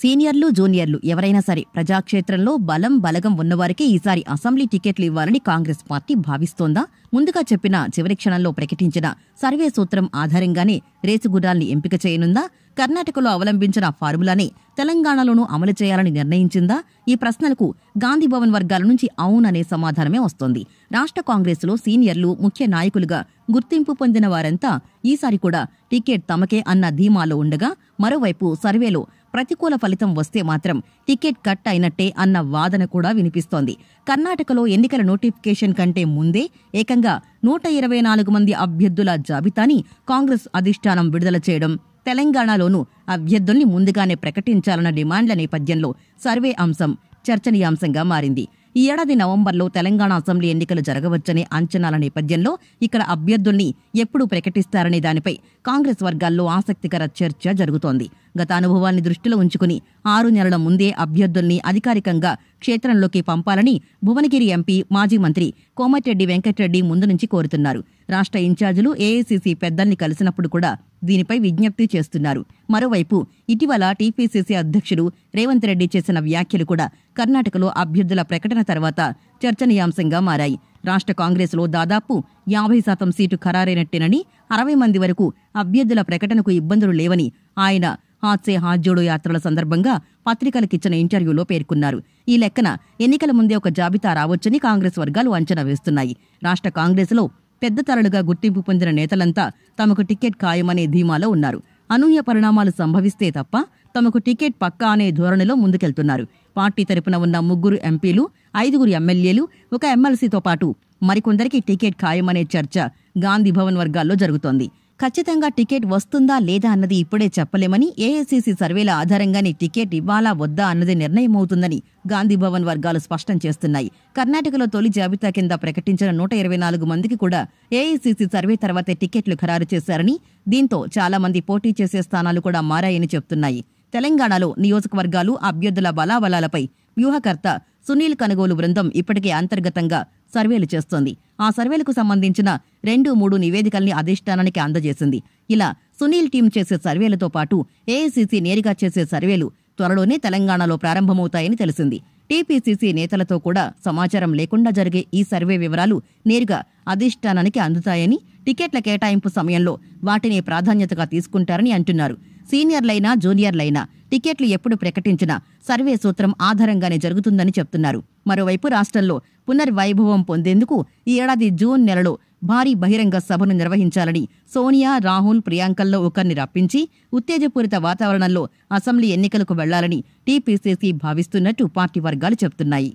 సీనియర్లు జూనియర్లు ఎవరైనా సరే ప్రజాక్షేత్రంలో బలం బలగం ఉన్నవారికే ఈసారి అసెంబ్లీ టికెట్లు ఇవ్వాలని కాంగ్రెస్ పార్టీ భావిస్తోందా ముందుగా చెప్పిన చివరి క్షణంలో ప్రకటించిన సర్వే సూత్రం ఆధారంగానే రేసుగుర్రాల్ని ఎంపిక చేయనుందా కర్ణాటకలో అవలంబించిన ఫార్ములానే తెలంగాణలోనూ అమలు చేయాలని నిర్ణయించిందా ఈ ప్రశ్నలకు గాంధీభవన్ వర్గాల నుంచి అవుననే సమాధానమే వస్తోంది రాష్ట్ర కాంగ్రెస్లో సీనియర్లు ముఖ్య నాయకులుగా గుర్తింపు పొందిన వారంతా ఈసారి కూడా టికెట్ తమకే అన్న ధీమాలో ఉండగా మరోవైపు సర్వేలో ప్రతికూల ఫలితం వస్తే మాత్రం టికెట్ కట్ అయినట్టే అన్న వాదన కూడా వినిపిస్తోంది కర్ణాటకలో ఎన్నికల నోటిఫికేషన్ కంటే ముందే ఏకంగా నూట ఇరవై నాలుగు మంది అభ్యర్థుల జాబితాని కాంగ్రెస్ అధిష్టానం విడుదల చేయడం తెలంగాణలోనూ అభ్యర్థుల్ని ముందుగానే ప్రకటించాలన్న డిమాండ్ల నేపథ్యంలో సర్వే అంశం చర్చనీయాంశంగా మారింది ఈ ఏడాది నవంబర్లో తెలంగాణ అసెంబ్లీ ఎన్నికలు జరగవచ్చనే అంచనాల నేపథ్యంలో ఇక్కడ అభ్యర్థుల్ని ఎప్పుడు ప్రకటిస్తారనే దానిపై కాంగ్రెస్ వర్గాల్లో ఆసక్తికర చర్చ జరుగుతోంది గత అనుభవాన్ని దృష్టిలో ఉంచుకుని ఆరు నెలల ముందే అభ్యర్థుల్ని అధికారికంగా క్షేత్రంలోకి పంపాలని భువనగిరి ఎంపీ మాజీ మంత్రి కోమటిరెడ్డి వెంకటరెడ్డి ముందు నుంచి కోరుతున్నారు రాష్ట్ర ఇన్ఛార్జీలు ఏఐసీసీ పెద్దల్ని కలిసినప్పుడు కూడా దీనిపై విజ్ఞప్తి చేస్తున్నారు మరోవైపు ఇటీవల టీపీసీసీ అధ్యక్షుడు రేవంత్ రెడ్డి చేసిన వ్యాఖ్యలు కూడా కర్ణాటకలో అభ్యర్థుల ప్రకటన తర్వాత చర్చనీయాంశంగా మారాయి రాష్ట్ర కాంగ్రెస్లో దాదాపు యాభై శాతం సీటు ఖరారైనట్టేనని అరవై మంది వరకు అభ్యర్థుల ప్రకటనకు ఇబ్బందులు లేవని ఆయన హాత్సే జోడో యాత్రల సందర్భంగా పత్రికలకిచ్చిన ఇంటర్వ్యూలో పేర్కొన్నారు ఈ లెక్కన ఎన్నికల ముందే ఒక జాబితా రావచ్చని కాంగ్రెస్ వర్గాలు అంచనా వేస్తున్నాయి రాష్ట్ర కాంగ్రెస్లో పెద్ద తరలుగా గుర్తింపు పొందిన నేతలంతా తమకు టికెట్ ఖాయమనే ధీమాలో ఉన్నారు అనూహ్య పరిణామాలు సంభవిస్తే తప్ప తమకు టికెట్ పక్కా అనే ధోరణిలో ముందుకెళ్తున్నారు పార్టీ తరపున ఉన్న ముగ్గురు ఎంపీలు ఐదుగురు ఎమ్మెల్యేలు ఒక ఎమ్మెల్సీతో పాటు మరికొందరికి టికెట్ ఖాయమనే చర్చ గాంధీ భవన్ వర్గాల్లో జరుగుతోంది ఖచ్చితంగా టికెట్ వస్తుందా లేదా అన్నది ఇప్పుడే చెప్పలేమని ఏఐసీసీ సర్వేల ఆధారంగానే టికెట్ ఇవ్వాలా వద్దా అన్నది నిర్ణయమవుతుందని గాంధీభవన్ వర్గాలు స్పష్టం చేస్తున్నాయి కర్ణాటకలో తొలి జాబితా కింద ప్రకటించిన నూట ఇరవై నాలుగు మందికి కూడా ఏఐసీసీ సర్వే తర్వాతే టికెట్లు ఖరారు చేశారని దీంతో చాలా మంది పోటీ చేసే స్థానాలు కూడా మారాయని చెప్తున్నాయి తెలంగాణలో నియోజకవర్గాలు అభ్యర్థుల బలాబలాలపై వ్యూహకర్త సునీల్ కనుగోలు బృందం ఇప్పటికే అంతర్గతంగా సర్వేలు చేస్తోంది ఆ సర్వేలకు సంబంధించిన రెండు మూడు నివేదికల్ని అధిష్టానానికి అందజేసింది ఇలా సునీల్ టీం చేసే సర్వేలతో పాటు ఏఐసీసీ నేరుగా చేసే సర్వేలు త్వరలోనే తెలంగాణలో ప్రారంభమవుతాయని తెలిసింది టీపీసీసీ నేతలతో కూడా సమాచారం లేకుండా జరిగే ఈ సర్వే వివరాలు నేరుగా అధిష్టానానికి అందుతాయని టికెట్ల కేటాయింపు సమయంలో వాటిని ప్రాధాన్యతగా తీసుకుంటారని అంటున్నారు సీనియర్లైనా జూనియర్లైనా టికెట్లు ఎప్పుడు ప్రకటించినా సర్వే సూత్రం ఆధారంగానే జరుగుతుందని చెప్తున్నారు మరోవైపు రాష్ట్రంలో పునర్వైభవం పొందేందుకు ఈ ఏడాది జూన్ నెలలో భారీ బహిరంగ సభను నిర్వహించాలని సోనియా రాహుల్ ప్రియాంకల్లో ఒకరిని రప్పించి ఉత్తేజపూరిత వాతావరణంలో అసెంబ్లీ ఎన్నికలకు వెళ్లాలని టీపీసీసీ భావిస్తున్నట్టు పార్టీ వర్గాలు చెబుతున్నాయి